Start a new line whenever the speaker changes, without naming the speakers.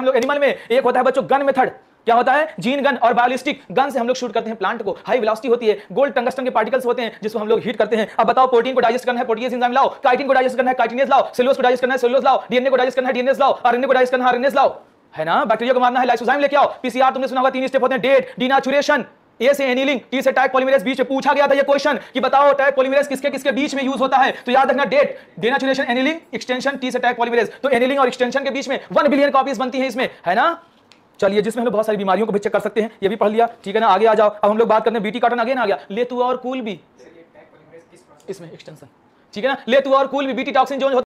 हम लोग एनिमल में एक होता है बच्चों गन मेथड क्या होता है जीन गन और बायोलिस्टिक गन से हम लोग शूट करते हैं प्लांट को हाई वेलोसिटी होती है गोल्ड टंगस्टन के पार्टिकल्स होते हैं जिसको हम लोग हीट करते हैं अब बताओ प्रोटीन को डाइजेस्ट करना है प्रोटीन एंजाइम लाओ काइटिन को डाइजेस्ट करना है काइटिनेज लाओ सेलुलोज को डाइजेस्ट करना है सेलुलोज लाओ डीएनए को डाइजेस्ट करना है डीएनए लाओ आरएनए को डाइजेस्ट करना है आरएनए लाओ है ना बैक्टीरिया को मारना है लाइसोजाइम लेके आओ पीसीआर तुमने सुना होगा तीन स्टेप होते हैं डेट डीनेचुरेशन ए से एनिलिंग टी से टैग पॉलीमरेज बीच में पूछा गया था ये क्वेश्चन कि बताओ टैग पॉलीमरेज किसके किसके बीच में यूज होता है तो याद रखना DAT denaturation annealing extension T से टैग पॉलीमरेज तो एनिलिंग और एक्सटेंशन के बीच में वन बिलियन कॉपीज बनती है इसमें है ना चलिए जिसमें हम लोग बहुत सारी बीमारियों को भी चेक कर सकते हैं ये भी पढ़ लिया ठीक है ना आगे आ जाओ अब हम लोग बात करते हैं बीटी कार्टन अगेन आ गया लेतुआ और कूल भी इसमें एक्सटेंशन ठीक है ना
लेतुआ और कूल भी बीटी टॉक्सिन जो